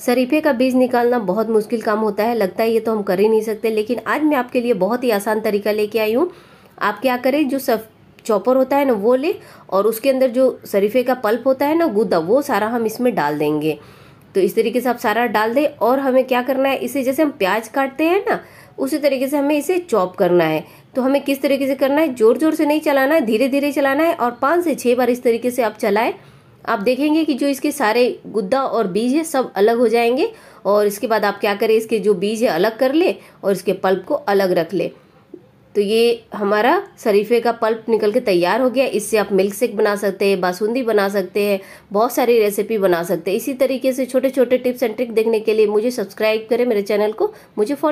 शरीफे का बीज निकालना बहुत मुश्किल काम होता है लगता है ये तो हम कर ही नहीं सकते लेकिन आज मैं आपके लिए बहुत ही आसान तरीका लेके आई हूँ आप क्या करें जो सफ चॉपर होता है ना वो ले और उसके अंदर जो शरीफे का पल्प होता है ना गुदा वो सारा हम इसमें डाल देंगे तो इस तरीके से आप सारा डाल दें और हमें क्या करना है इसे जैसे हम प्याज काटते हैं ना उसी तरीके से हमें इसे चॉप करना है तो हमें किस तरीके से करना है जोर जोर से नहीं चलाना है धीरे धीरे चलाना है और पाँच से छः बार इस तरीके से आप चलाएं आप देखेंगे कि जो इसके सारे गुद्दा और बीज है सब अलग हो जाएंगे और इसके बाद आप क्या करें इसके जो बीज है अलग कर ले और इसके पल्प को अलग रख ले तो ये हमारा शरीफे का पल्प निकल के तैयार हो गया इससे आप मिल्क शेक बना सकते हैं बासुंदी बना सकते हैं बहुत सारी रेसिपी बना सकते हैं इसी तरीके से छोटे छोटे टिप्स एंड ट्रिक देखने के लिए मुझे सब्सक्राइब करें मेरे चैनल को मुझे फॉलो